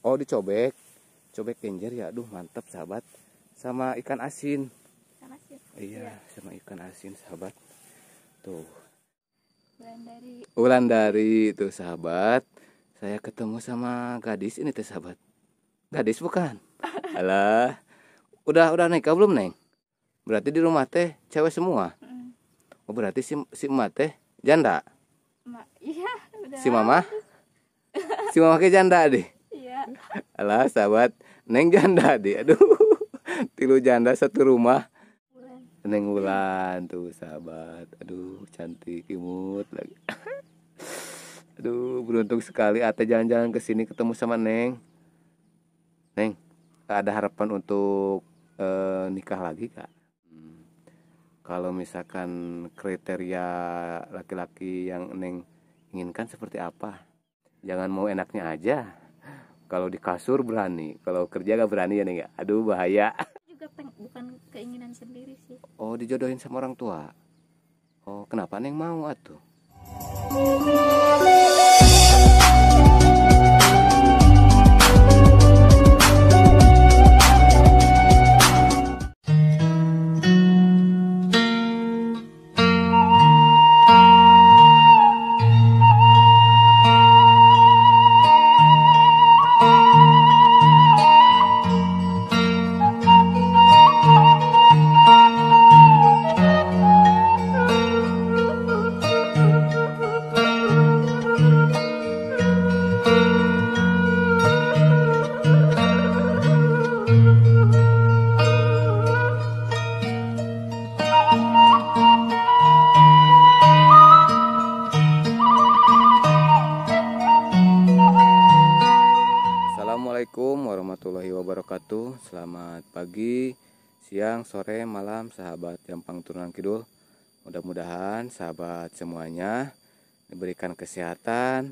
oh dicobek cobek kenjer ya aduh mantap sahabat sama ikan asin sama asin iya, ya. sama ikan asin sahabat tuh Ulan dari itu sahabat saya ketemu sama gadis ini teh sahabat gadis bukan alah udah udah nikah belum neng berarti di rumah teh cewek semua mm. oh berarti si si emak teh janda Ma, iya, udah. si mama si mama ke janda deh Alah sahabat Neng janda di Aduh Tilu janda satu rumah Neng Wulan tuh sahabat Aduh cantik imut lagi Aduh beruntung sekali Ate jalan-jalan kesini ketemu sama Neng Neng ada harapan untuk eh, nikah lagi kak hmm. kalau misalkan kriteria laki-laki yang Neng inginkan seperti apa? Jangan mau enaknya aja kalau di kasur berani kalau kerja gak berani ya nih ya. aduh bahaya juga peng, bukan keinginan sendiri sih oh dijodohin sama orang tua oh kenapa neng mau atuh sore, malam sahabat Jampang Turunan Kidul. Mudah-mudahan sahabat semuanya diberikan kesehatan,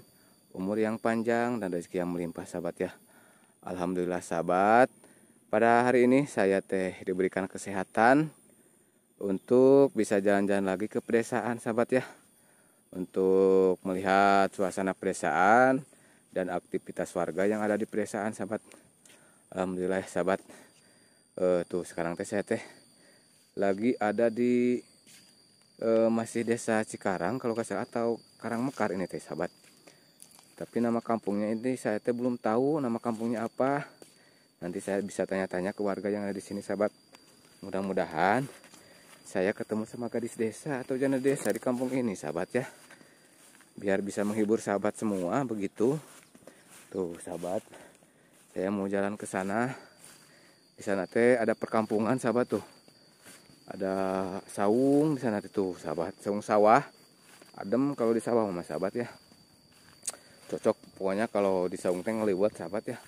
umur yang panjang dan rezeki yang melimpah sahabat ya. Alhamdulillah sahabat. Pada hari ini saya teh diberikan kesehatan untuk bisa jalan-jalan lagi ke pedesaan sahabat ya. Untuk melihat suasana pedesaan dan aktivitas warga yang ada di pedesaan sahabat. Alhamdulillah sahabat. Uh, tuh sekarang teh saya teh lagi ada di e, masih desa Cikarang kalau kasih salah atau Karang Mekar ini teh sahabat tapi nama kampungnya ini saya teh belum tahu nama kampungnya apa nanti saya bisa tanya-tanya ke warga yang ada di sini sahabat mudah-mudahan saya ketemu sama gadis desa atau janda desa di kampung ini sahabat ya biar bisa menghibur sahabat semua begitu tuh sahabat saya mau jalan ke sana di sana teh ada perkampungan sahabat tuh ada saung di sana itu sahabat saung sawah adem kalau di sawah mas sahabat ya cocok pokoknya kalau di saung teh lewat sahabat ya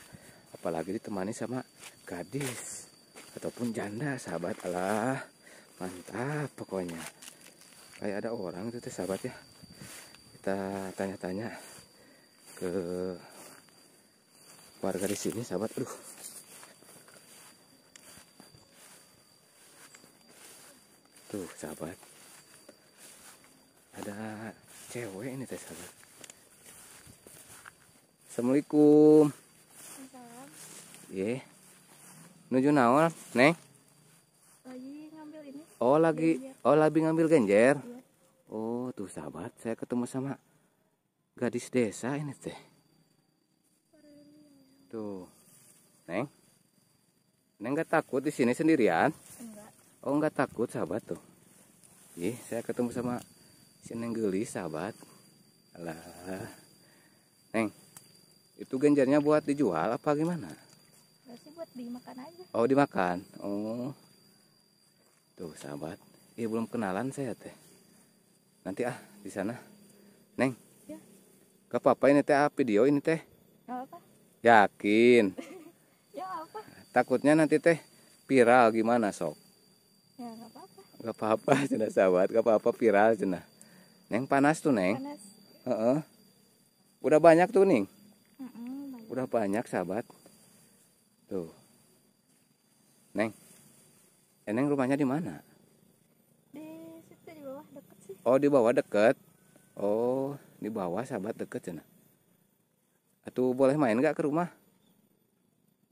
apalagi ditemani sama gadis ataupun janda sahabat Allah mantap pokoknya kayak ada orang itu tuh sahabat ya kita tanya-tanya ke warga di sini sahabat aduh tuh sahabat ada cewek ini teh sahabat assalamualaikum yeah. nuju naon neng lagi ngambil ini oh lagi oh lagi ngambil genjer iya. oh tuh sahabat saya ketemu sama gadis desa ini teh tuh neng neng gak takut di sini sendirian oh nggak takut sahabat tuh Ih, saya ketemu sama si Neng Gelis sahabat alah Neng itu genjarnya buat dijual apa gimana sih buat dimakan aja oh dimakan oh tuh sahabat Ih, belum kenalan saya teh nanti ah di sana Neng ya. gak apa-apa ini teh ah, video ini teh gak apa yakin ya apa takutnya nanti teh viral gimana sok nggak apa-apa cina sahabat nggak apa-apa viral cina neng panas tuh neng panas. Uh -uh. udah banyak tuh neng udah banyak sahabat tuh neng eneng eh, rumahnya di mana di situ di bawah deket sih oh di bawah deket oh di bawah sahabat deket cina Atuh boleh main nggak ke rumah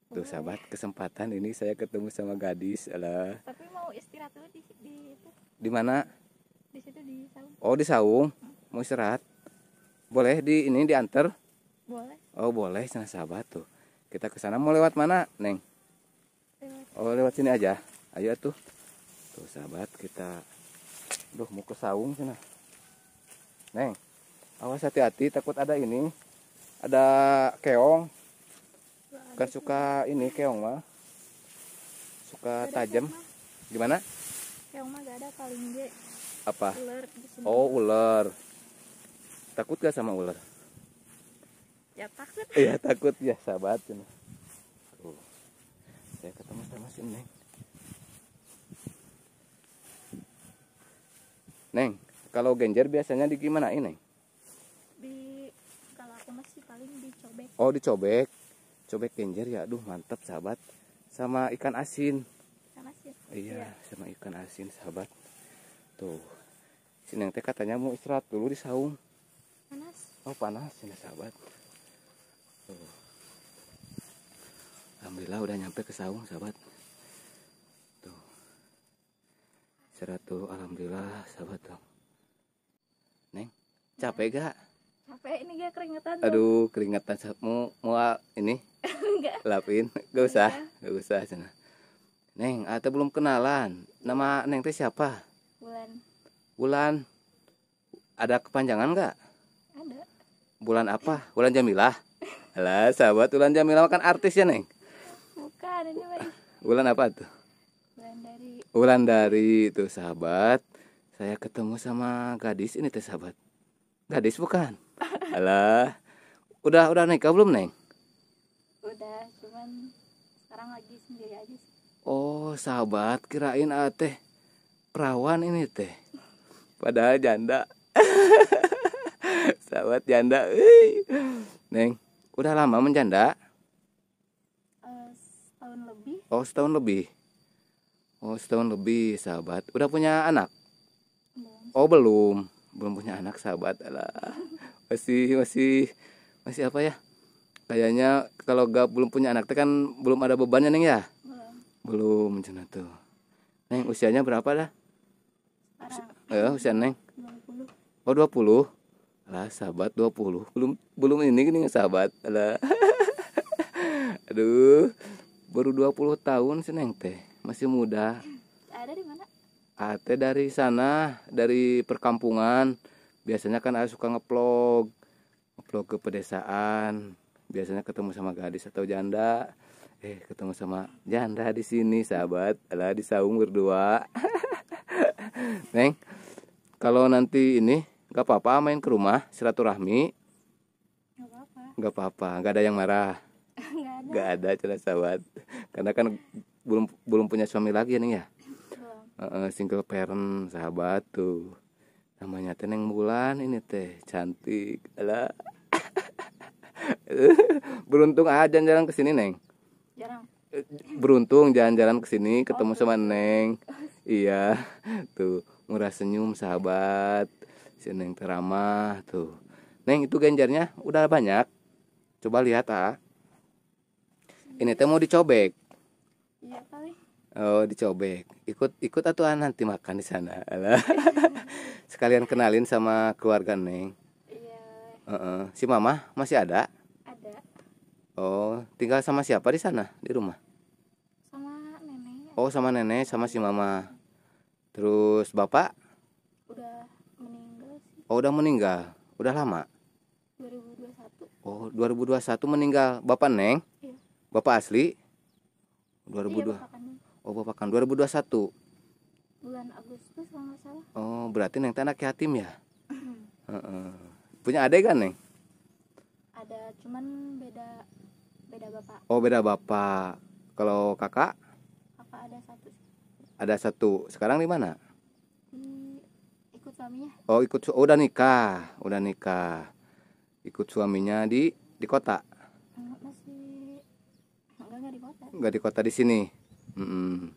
Tuh sahabat kesempatan ini saya ketemu sama gadis lah. Tapi mau istirahat dulu di, di itu. Di mana? Di situ di Saung. Oh di Saung hmm. mau istirahat. Boleh di ini diantar? Boleh. Oh boleh sana sahabat tuh. Kita ke sana mau lewat mana neng? Lewat. Oh lewat sini aja. Ayo tuh. Tuh sahabat kita. Duh mau ke Saung sana. Neng, awas hati-hati takut ada ini, ada keong. Bukan suka ini keong mah. Suka tajam. Gimana? Keong mah gak ada paling ge. Apa? Ular. Gitu oh, ular. Takut gak sama ular? Ya takut. Iya, takut ya, sahabat ini. Saya ketemu sama si Neng. Neng, kalau genjer biasanya di gimana ini? Di kalau aku masih paling dicobek. Oh, dicobek cobek kenjer ya aduh mantap sahabat sama ikan asin sama asin iya, iya. sama ikan asin sahabat tuh sini teh katanya mau istirahat dulu di saung panas oh panas sini sahabat tuh. alhamdulillah udah nyampe ke saung sahabat tuh istirahat tuh alhamdulillah sahabat tuh neng capek gak capek ini ya keringetan. Aduh, dong. keringetan mau mau ah, ini? Enggak. Lapin. Gak usah, gak usah sana. Neng, atau ah, belum kenalan. Nama Neng teh siapa? Bulan. Bulan. Ada kepanjangan nggak? Ada. Bulan apa? Bulan Jamilah. Alah, sahabat Bulan Jamilah kan artis ya, Neng? Bukan, ini baik. Bulan apa tuh? Bulan dari. Bulan dari itu sahabat. Saya ketemu sama gadis ini teh sahabat. Gadis bukan? Alah. Udah udah nikah belum, Neng? Udah, cuman sekarang lagi sendiri aja sih. Oh, sahabat, kirain ateh ah, perawan ini teh. Padahal janda. sahabat janda. Ui. Neng, udah lama menjanda? Uh, eh, setahun lebih. Oh, setahun lebih. Oh setahun lebih sahabat Udah punya anak? Belum. Oh belum Belum punya anak sahabat Alah masih masih masih apa ya kayaknya kalau gak belum punya anak teh kan belum ada bebannya neng ya belum mencana tuh neng usianya berapa dah eh, usia neng 20. oh 20 lah sahabat 20 belum belum ini gini sahabat lah aduh baru 20 tahun sih neng teh masih muda ada di mana Ate dari sana dari perkampungan biasanya kan aku suka ngeplog ngeplog ke pedesaan biasanya ketemu sama gadis atau janda eh ketemu sama janda di sini sahabat lah di saung berdua neng kalau nanti ini nggak apa-apa main ke rumah silaturahmi nggak apa-apa nggak ada yang marah nggak ada, ada cerah sahabat karena kan belum belum punya suami lagi ya nih ya single parent sahabat tuh namanya teneng bulan ini teh cantik lah beruntung aja jalan-jalan kesini neng jarang beruntung jalan-jalan kesini ketemu oh, sama neng iya tuh murah senyum sahabat si neng teramah tuh neng itu genjarnya udah banyak coba lihat ah ini teh mau dicobek iya kali Oh, dicobek. Ikut ikut atau nanti makan di sana. Sekalian kenalin sama keluarga Neng. Iya. Uh -uh. Si Mama masih ada? Ada. Oh, tinggal sama siapa di sana di rumah? Sama nenek. Oh, sama nenek sama si Mama. Terus Bapak? Udah meninggal sih. Oh, udah meninggal. Udah lama? 2021. Oh, 2021 meninggal Bapak Neng? Iya. Bapak asli? 2002. Iya, Bapak oh bapakan 2021 bulan Agustus kalau nggak salah oh berarti neng anak yatim ya uh -uh. punya kan neng ada cuman beda beda bapak oh beda bapak kalau kakak kakak ada satu ada satu sekarang di mana di ikut suaminya oh ikut oh, udah nikah udah nikah ikut suaminya di di kota masih enggak enggak di kota enggak di kota di sini Mm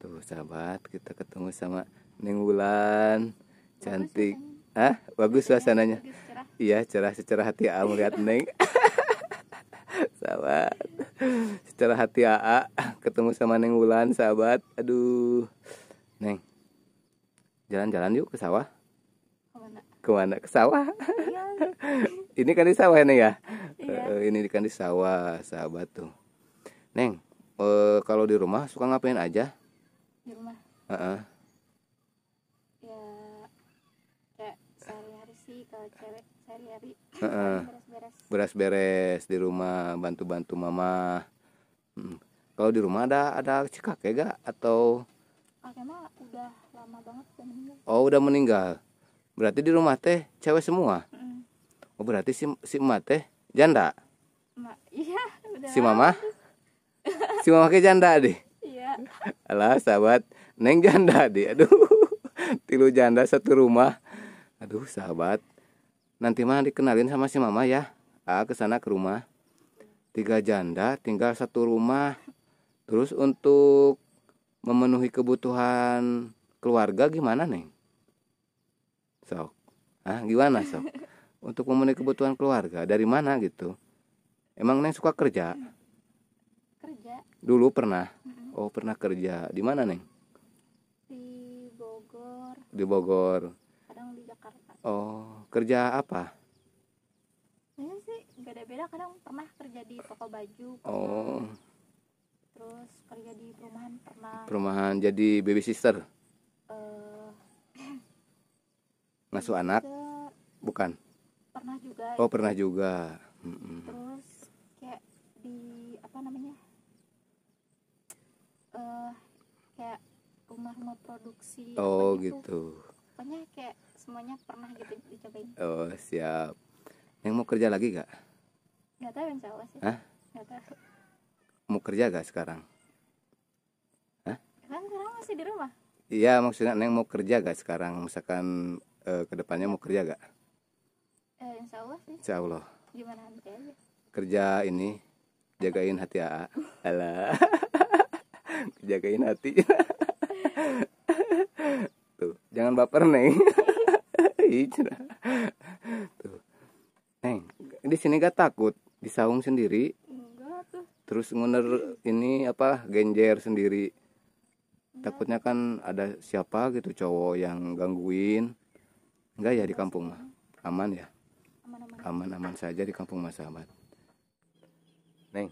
Tuh sahabat kita ketemu sama Neng Wulan cantik. ah Bagus suasananya. iya cerah secara hati Aa melihat Neng. sahabat. Secara hati Aa ketemu sama Neng Wulan sahabat. Aduh. Neng. Jalan-jalan yuk ke sawah. ke mana Ke sawah. Iya, iya. ini kan di sawah ini ya. Iya. Eh, ini kan di sawah sahabat tuh. Neng, e, kalau di rumah suka ngapain aja di rumah uh -uh. ya kayak sehari-hari sih kalau cewek sehari-hari uh -uh. beres-beres di rumah bantu-bantu mama hmm. kalau di rumah ada ada cekak ya gak atau Akema udah lama banget udah meninggal. Oh udah meninggal. Berarti di rumah teh cewek semua. Mm. Oh berarti si si emak teh janda. Ma, iya udah. Si mama? Cuma pakai janda deh. Iya. Alah sahabat, neng janda deh. Aduh. Tilu janda satu rumah. Aduh sahabat. Nanti mah dikenalin sama si mama ya. Ah ke sana ke rumah. Tiga janda tinggal satu rumah. Terus untuk memenuhi kebutuhan keluarga gimana neng? So. Ah gimana so? Untuk memenuhi kebutuhan keluarga dari mana gitu? Emang neng suka kerja? Dulu pernah. Oh, pernah kerja. Di mana, Neng? Di Bogor. Di Bogor. Kadang di Jakarta. Oh, kerja apa? Saya sih gak beda, kadang pernah kerja di toko baju. Oh. Terus kerja di perumahan pernah. Perumahan jadi baby sister. Masuk eh, anak? Bukan. Pernah juga. Oh, pernah juga. Terus kayak di apa namanya? uh, kayak rumah mau produksi oh gitu. gitu. pokoknya kayak semuanya pernah gitu dicobain oh siap yang mau kerja lagi gak nggak tahu insya Allah sih Hah? nggak tahu mau kerja gak sekarang kan sekarang masih di rumah iya maksudnya neng mau kerja gak sekarang misalkan e, eh, kedepannya mau kerja gak eh, insya Allah sih insya Allah gimana nanti aja kerja ini jagain hati Aa. Alah. jagain hati tuh jangan baper neng tuh neng di sini gak takut disaung sendiri terus nguner ini apa genjer sendiri takutnya kan ada siapa gitu cowok yang gangguin enggak ya di kampung mah aman ya aman-aman saja di kampung mas Ahmad neng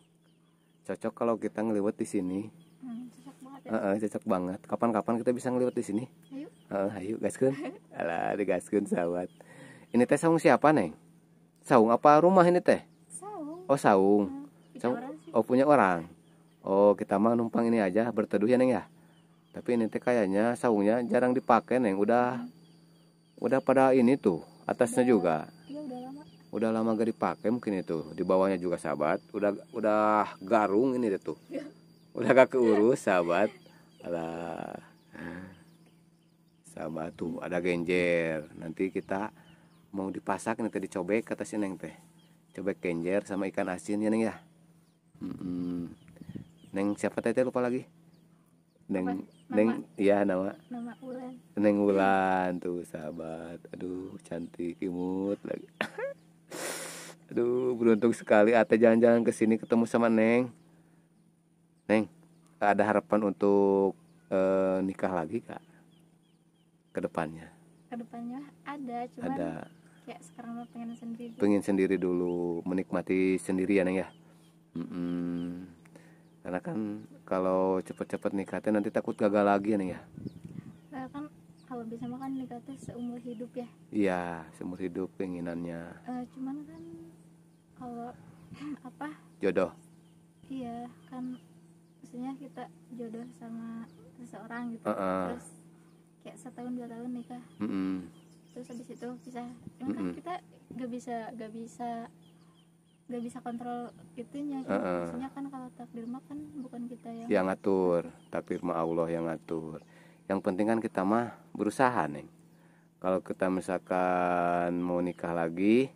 cocok kalau kita ngelewat di sini Hmm, cocok banget ya. Uh, uh, cocok banget. Kapan-kapan kita bisa ngeliwat di sini. Ayo. Uh, ayo gaskeun. Alah, digaskeun sahabat, Ini teh saung siapa, Neng? Saung apa rumah ini teh? Saung. Oh, saung. Hmm, saung. Oh, punya orang. Oh, kita mah numpang ini aja berteduh ya, Neng ya. Tapi ini teh kayaknya saungnya jarang dipakai, Neng. Udah hmm. udah pada ini tuh, atasnya udah, juga. Iya, udah lama. Udah lama gak dipakai mungkin itu. Di bawahnya juga sahabat. Udah udah garung ini deh tuh. Iya udah gak keurus sahabat lah sahabat tuh ada genjer nanti kita mau dipasak nih tadi cobek kata si neng teh cobek genjer sama ikan asin ya neng ya hmm. neng siapa teh lupa lagi neng nama, neng iya nama nama Ulan neng Ulan tuh sahabat aduh cantik imut lagi aduh beruntung sekali ate jangan-jangan kesini ketemu sama neng Neng, ada harapan untuk eh, nikah lagi kak? Kedepannya? Kedepannya ada, cuman ada. kayak sekarang mau pengen sendiri. Pengen sendiri dulu, menikmati sendiri ya Neng ya. Mm -mm. Karena kan kalau cepet-cepet nikahnya nanti takut gagal lagi ya Neng ya. Nah, kan kalau bisa makan nikahnya seumur hidup ya. Iya, seumur hidup keinginannya. Uh, cuman kan kalau apa? Jodoh. Iya, kan misalnya kita jodoh sama seseorang gitu uh -uh. terus kayak setahun dua tahun nikah mm -mm. terus habis itu kan bisa emang mm kan kita gak bisa gak bisa gak bisa kontrol itunya uh -uh. maksudnya kan kalau takdir mah kan bukan kita yang yang ngatur takdir rumah Allah yang ngatur yang penting kan kita mah berusaha nih kalau kita misalkan mau nikah lagi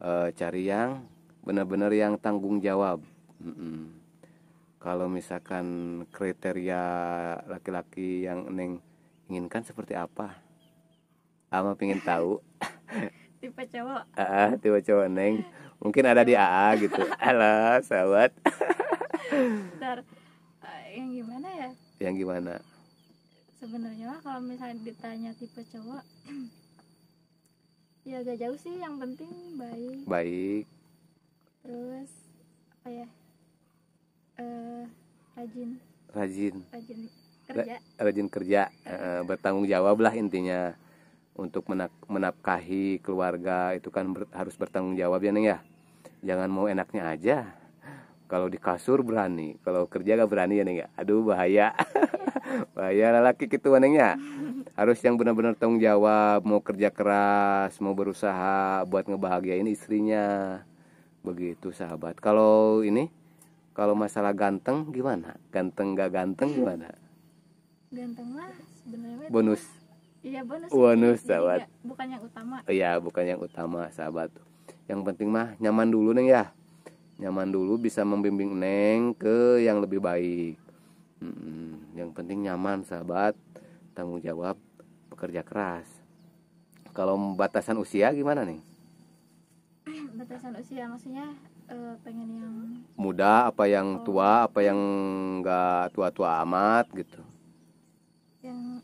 e, cari yang benar-benar yang tanggung jawab mm -mm kalau misalkan kriteria laki-laki yang neng inginkan seperti apa ama pengen tahu tipe cowok ah tipe cowok neng mungkin ada di AA gitu halo sahabat Bentar, eh, yang gimana ya yang gimana sebenarnya kalau misalnya ditanya tipe cowok ya gak jauh sih yang penting baik baik terus apa ya Eh, rajin rajin rajin kerja rajin kerja uh, bertanggung jawab lah intinya untuk menak menafkahi keluarga itu kan ber harus bertanggung jawab ya neng ya jangan mau enaknya aja kalau di kasur berani kalau kerja gak berani ya neng ya aduh bahaya bahaya lelaki gitu neng ya, harus yang benar-benar tanggung jawab mau kerja keras mau berusaha buat ngebahagiain istrinya begitu sahabat kalau ini kalau masalah ganteng gimana? Ganteng gak ganteng gimana? Ganteng lah sebenarnya. Bonus. Iya bonus. Bonus sahabat. Gak, bukan yang utama. Iya bukan yang utama sahabat. Yang penting mah nyaman dulu neng ya. Nyaman dulu bisa membimbing neng ke yang lebih baik. Hmm, yang penting nyaman sahabat. Tanggung jawab, Bekerja keras. Kalau batasan usia gimana nih? batasan usia maksudnya Eh, pengen yang muda apa yang oh. tua apa yang nggak tua-tua amat gitu yang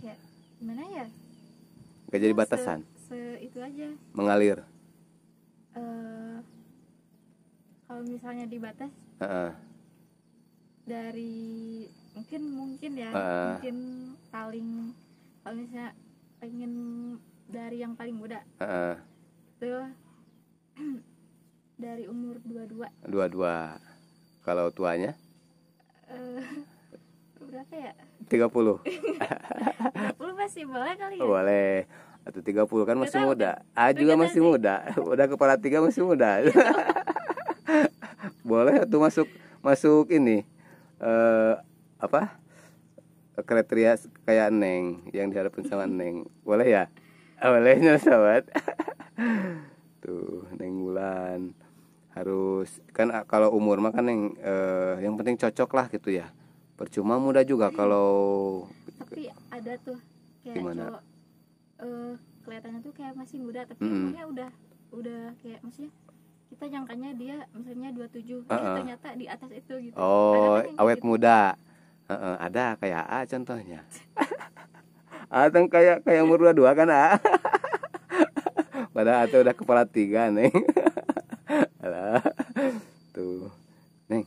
ya gimana ya nggak jadi oh, batasan se, se itu aja mengalir uh, kalau misalnya dibatas uh -uh. dari mungkin mungkin ya uh. mungkin paling kalau misalnya pengen dari yang paling muda uh. itu dari umur 22 22 kalau tuanya uh, berapa ya 30 30 masih boleh kali ya boleh atau 30 kan masih muda A ah, juga masih muda udah kepala tiga masih muda boleh atau masuk masuk ini uh, apa kriteria kayak Neng yang diharapkan sama Neng boleh ya bolehnya sahabat tuh Neng Bulan harus kan ah, kalau umur mah kan yang eh, yang penting cocok lah gitu ya percuma muda juga iya. kalau tapi ada tuh kayak gimana cowok, eh, kelihatannya tuh kayak masih muda tapi mm -hmm. umurnya udah udah kayak maksudnya kita nyangkanya dia misalnya 27 tujuh ternyata di atas itu gitu oh awet gitu. muda uh -uh, ada kayak A contohnya atau kayak kayak umur dua dua kan A padahal atau udah kepala tiga nih Alah. Tuh. Neng.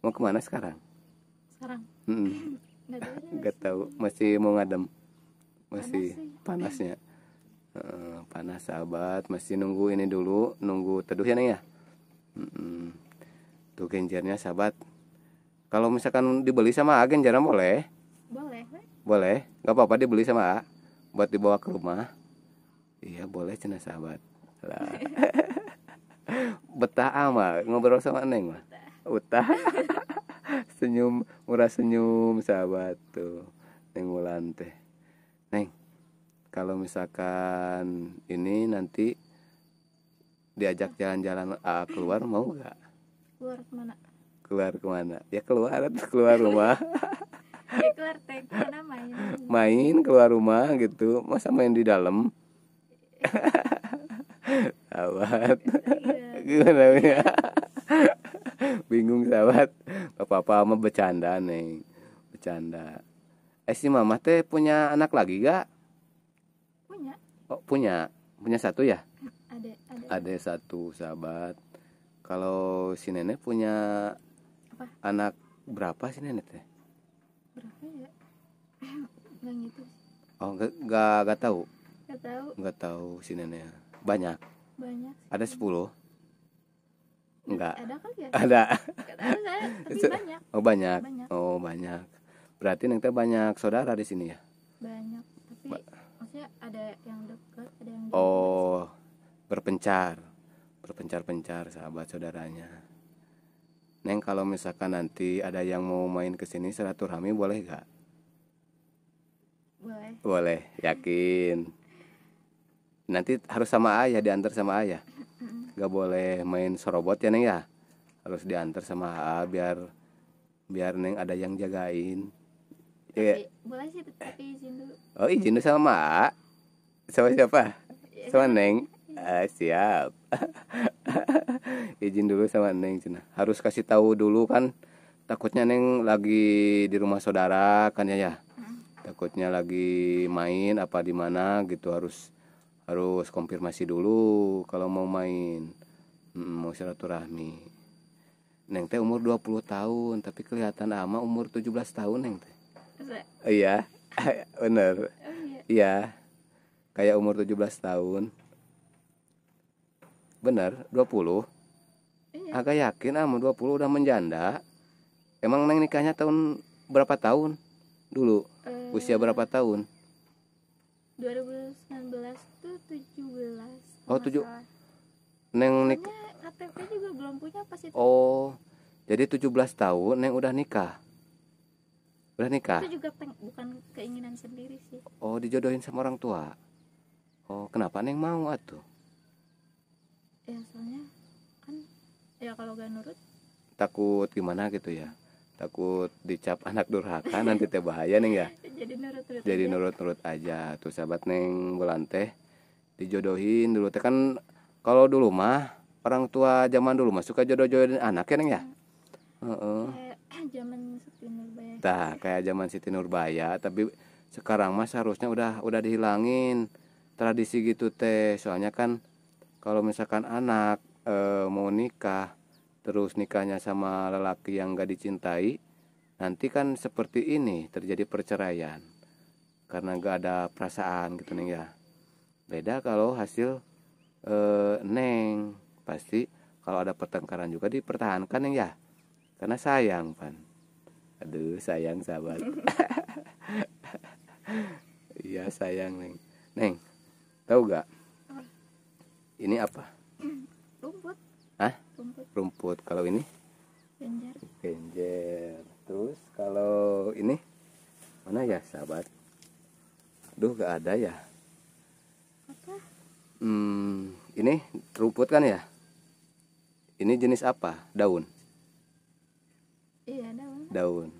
Mau kemana sekarang? Sekarang. Hmm. Enggak tahu, masih mau ngadem. Masih panas panasnya. Eh, panas sahabat, masih nunggu ini dulu, nunggu teduh ya Neng ya. Hmm. Tuh genjernya sahabat. Kalau misalkan dibeli sama agen genjernya boleh? Boleh. Boleh. Gak apa-apa dibeli sama A buat dibawa ke rumah. Iya boleh cina sahabat. Lah. betah ama ah, ngobrol sama neng mah utah senyum murah senyum sahabat tuh neng ulan teh neng kalau misalkan ini nanti diajak jalan-jalan uh, keluar mau nggak keluar kemana keluar kemana ya keluar keluar rumah ya keluar teh kemana main main keluar rumah gitu masa main di dalam sahabat iya, iya, iya. gimana ya bingung sahabat bapak apa mau bercanda nih bercanda eh si mama teh punya anak lagi gak punya oh punya punya satu ya ada ada satu sahabat kalau si nenek punya apa? anak berapa sih nenek teh berapa ya nggak gitu oh nggak nggak tahu nggak tahu nggak tahu si nenek banyak banyak. Ada sepuluh Enggak. Ada kali ya? Ada. ada saya, tapi banyak. Oh, banyak. banyak. Oh, banyak. Berarti nanti banyak saudara di sini ya? Banyak, tapi ba maksudnya ada yang dekat, ada yang dekat. Oh, berpencar. Berpencar-pencar sahabat saudaranya. Neng kalau misalkan nanti ada yang mau main ke sini silaturahmi boleh gak? Boleh. Boleh, yakin nanti harus sama ayah diantar sama ayah nggak boleh main serobot ya neng ya harus diantar sama A biar biar neng ada yang jagain iya tapi, ya. boleh sih tapi eh. izin dulu oh izin dulu sama A sama siapa iya. sama neng uh, siap izin dulu sama neng cina harus kasih tahu dulu kan takutnya neng lagi di rumah saudara kan ya ya takutnya lagi main apa di mana gitu harus harus konfirmasi dulu kalau mau main hmm, mau silaturahmi neng teh umur 20 tahun tapi kelihatan ama umur 17 tahun neng teh iya bener oh, iya. iya. kayak umur 17 tahun bener 20 iya. agak yakin ama 20 udah menjanda emang neng nikahnya tahun berapa tahun dulu eh. usia berapa tahun 2019 tuh 17 oh 7 neng nik KTP juga belum punya pas itu oh jadi 17 tahun neng udah nikah udah nikah itu juga peng, bukan keinginan sendiri sih oh dijodohin sama orang tua oh kenapa neng mau atuh ya soalnya kan ya kalau gak nurut takut gimana gitu ya takut dicap anak durhaka nanti teh bahaya neng ya jadi nurut-nurut aja. tuh sahabat neng bulan teh dijodohin dulu teh kan kalau dulu mah orang tua zaman dulu mah suka jodoh-jodohin anak ya neng ya hmm. kayak zaman Siti Nurbaya nah, kayak zaman Siti Nurbaya tapi sekarang mah seharusnya udah udah dihilangin tradisi gitu teh soalnya kan kalau misalkan anak e, mau nikah terus nikahnya sama lelaki yang gak dicintai, nanti kan seperti ini terjadi perceraian karena gak ada perasaan gitu nih ya. Beda kalau hasil e, neng pasti kalau ada pertengkaran juga dipertahankan neng ya, karena sayang pan. Aduh sayang sahabat. Iya sayang neng. Neng, tahu gak? Ini apa? Rumput. Hah? Rumput. Rumput. Kalau ini? Genjer. Genjer. Terus kalau ini mana ya sahabat? Duh gak ada ya. Apa? Hmm, ini rumput kan ya? Ini jenis apa? Daun. Iya daun. Daun.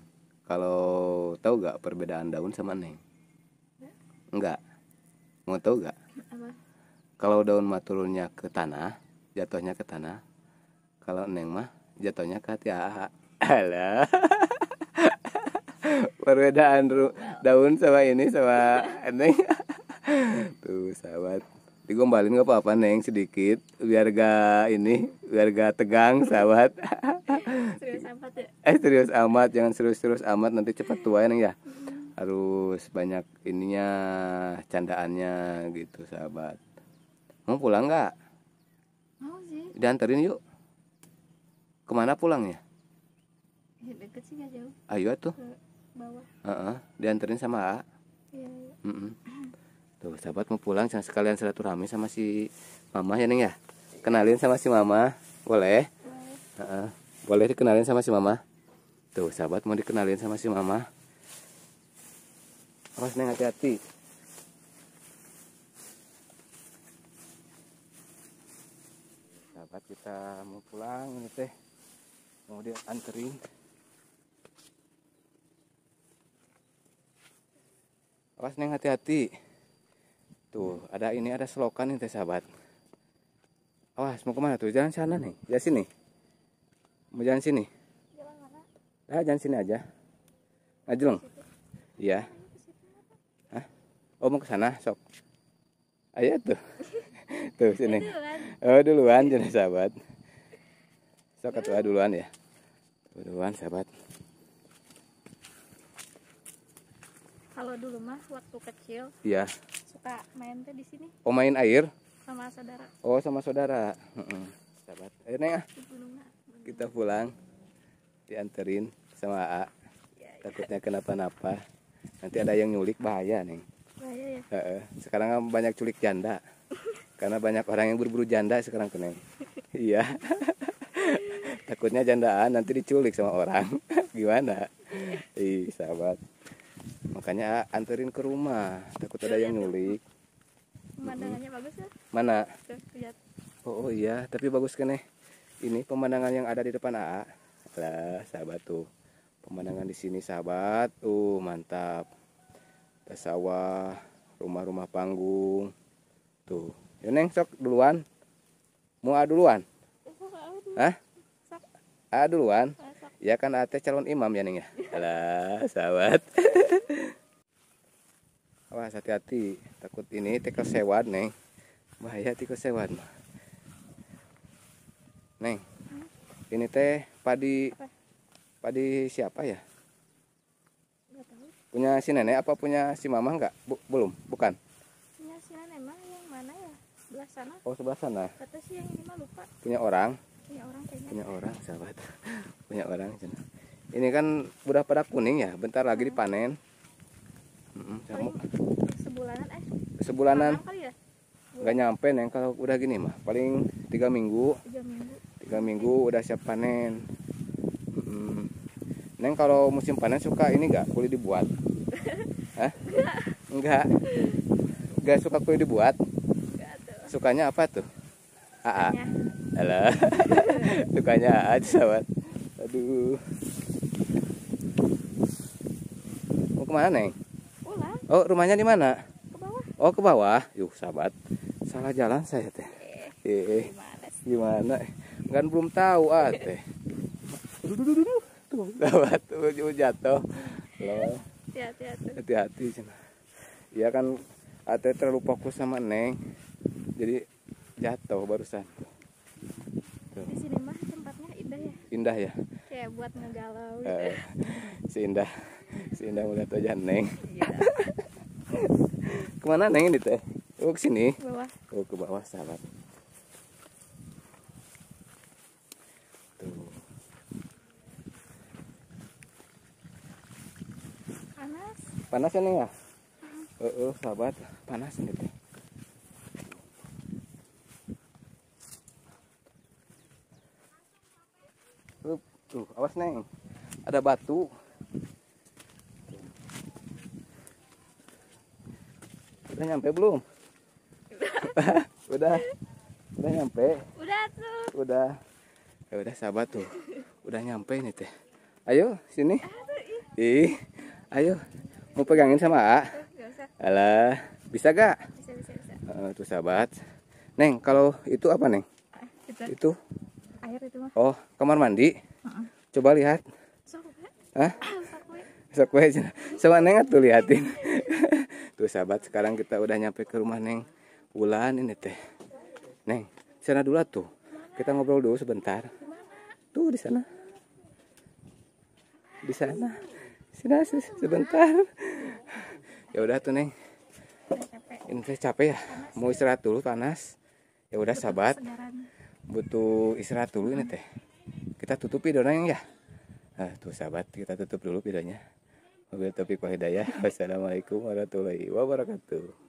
Kalau tahu gak perbedaan daun sama neng? Enggak. Mau tahu gak? Kalau daun maturnya ke tanah, jatuhnya ke tanah, kalau neng mah jatuhnya ke hati AA alah perbedaan daun sama ini sama neng tuh sahabat digombalin nggak apa-apa neng sedikit biar gak ini biar gak tegang sahabat serius amat ya eh serius amat jangan serius-serius amat nanti cepat tua ya neng ya hmm. harus banyak ininya candaannya gitu sahabat mau pulang nggak mau sih dianterin yuk Kemana pulangnya? Ya, deket sih gak jauh. Ayo tuh. Ke bawah. Uh -uh. Dianterin sama A. Iya. Ya. Mm -mm. Tuh sahabat mau pulang jangan sekalian silaturahmi sama si Mama ya neng ya. Kenalin sama si Mama, boleh? Boleh. Uh -uh. Boleh dikenalin sama si Mama. Tuh sahabat mau dikenalin sama si Mama. Awas neng hati-hati. sahabat kita mau pulang ini teh mau oh, dia anterin awas neng hati-hati tuh ada ini ada selokan nih teh sahabat awas mau kemana tuh jangan sana nih jalan ya, sini mau jalan sini jalan mana? Nah, jalan sini aja dong iya Hah? oh mau ke sana sok ayo tuh tuh sini oh duluan jadi sahabat saya so, ketua ah, duluan ya. Duluan sahabat. Kalau dulu mah waktu kecil. Iya. Suka main di sini. Oh main air? Sama saudara. Oh sama saudara. Sahabat. Ayo neng ah. ah. Kita pulang. Dianterin sama A. Ya, ya. Takutnya kenapa-napa. Nanti ada yang nyulik bahaya neng. Bahaya ya. E -e. Sekarang kan banyak culik janda. Karena banyak orang yang berburu janda sekarang tuh neng. Iya. takutnya jandaan nanti diculik sama orang gimana ih sahabat makanya anterin ke rumah takut ada yang nyulik pemandangannya bagus ya mana oh, oh iya tapi bagus kan nih eh? ini pemandangan yang ada di depan AA lah sahabat tuh pemandangan di sini sahabat uh mantap ada sawah rumah-rumah panggung tuh yuk ya, neng sok duluan mau duluan Hah? A ah, duluan. Ya kan A ah, teh calon imam ya ning ya. Alah, sahabat. Awas hati-hati, takut ini teh sewat neng. Bahaya teh sewat Neng. Ini teh padi padi siapa ya? Punya si nenek apa punya si mama enggak? Bu, belum, bukan. Punya si nenek mah yang mana ya? Sebelah sana. Oh, sebelah sana. Kata si yang ini mah lupa. Punya orang punya orang sahabat punya orang cina ini kan udah pada kuning ya bentar lagi dipanen hmm, sebulanan eh sebulanan ya? nyampe neng kalau udah gini mah paling tiga minggu tiga minggu, udah siap panen neng kalau musim panen suka ini nggak kulit dibuat Hah? enggak enggak suka kulit dibuat sukanya apa tuh Alah, lukanya aja sahabat. Aduh. Mau kemana neng? Pulang. Oh rumahnya di mana? Ke bawah. Oh ke bawah. yuk sahabat, salah jalan saya teh. Eh, eh. eh. gimana? Kan belum tahu ah teh. Tuh sahabat, tuh jatuh. Loh. Hati-hati. Hati-hati Iya kan Ate terlalu fokus sama Neng. Jadi jatuh barusan. indah ya kayak buat ngegalau gitu. uh, si indah si indah melihat aja neng iya. kemana neng ini teh oh ke sini bawah oh ke bawah sahabat tuh panas panas ya neng ya uh -uh, sahabat panas ini teh tuh awas neng ada batu udah nyampe belum udah udah, nyampe udah tuh udah ya udah sahabat tuh udah nyampe nih teh ayo sini ah, ih ayo mau pegangin sama A alah bisa gak bisa, bisa, bisa. Uh, tuh sahabat neng kalau itu apa neng ah, itu, itu air itu mah. Oh, kamar mandi? uh Coba lihat. Hah? Sok aja. Sama Neng tuh liatin. tuh sahabat, sekarang kita udah nyampe ke rumah Neng Ulan ini teh. Neng, sana dulu tuh. Kita ngobrol dulu sebentar. Tuh di sana. Di sana. Sini sebentar. Ya udah tuh Neng. Ini teh capek ya. Mau istirahat dulu panas. Ya udah sahabat. Butuh istirahat dulu ini teh kita tutupi doanya ya Ah, tuh sahabat kita tutup dulu videonya mobil topik wahidayah wassalamualaikum warahmatullahi wabarakatuh